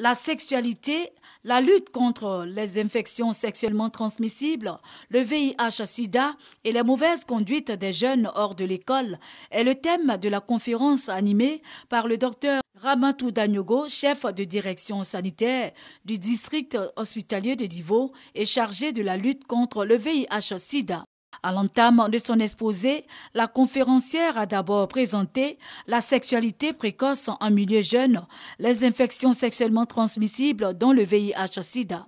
la sexualité, la lutte contre les infections sexuellement transmissibles, le VIH-Sida et la mauvaise conduite des jeunes hors de l'école est le thème de la conférence animée par le docteur Ramatou Danyogo, chef de direction sanitaire du district hospitalier de Divo et chargé de la lutte contre le VIH-Sida. À l'entame de son exposé, la conférencière a d'abord présenté la sexualité précoce en milieu jeune, les infections sexuellement transmissibles dont le VIH-Sida.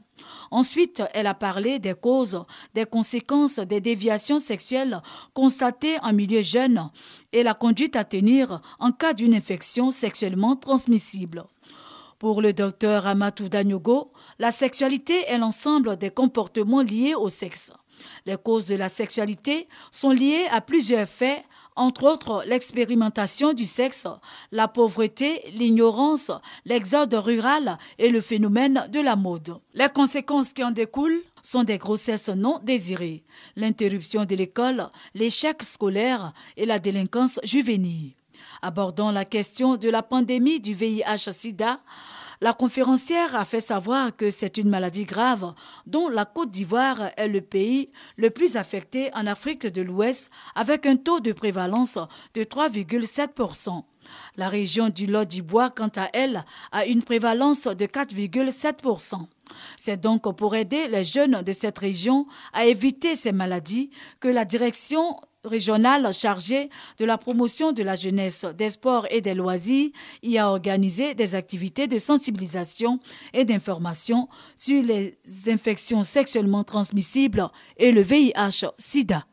Ensuite, elle a parlé des causes, des conséquences des déviations sexuelles constatées en milieu jeune et la conduite à tenir en cas d'une infection sexuellement transmissible. Pour le docteur Amatou Danyogo, la sexualité est l'ensemble des comportements liés au sexe. Les causes de la sexualité sont liées à plusieurs faits, entre autres l'expérimentation du sexe, la pauvreté, l'ignorance, l'exode rural et le phénomène de la mode. Les conséquences qui en découlent sont des grossesses non désirées, l'interruption de l'école, l'échec scolaire et la délinquance juvénile abordant la question de la pandémie du VIH-Sida, la conférencière a fait savoir que c'est une maladie grave dont la Côte d'Ivoire est le pays le plus affecté en Afrique de l'Ouest avec un taux de prévalence de 3,7%. La région du Lot bois quant à elle, a une prévalence de 4,7%. C'est donc pour aider les jeunes de cette région à éviter ces maladies que la direction Régional chargé de la promotion de la jeunesse, des sports et des loisirs y a organisé des activités de sensibilisation et d'information sur les infections sexuellement transmissibles et le VIH-Sida.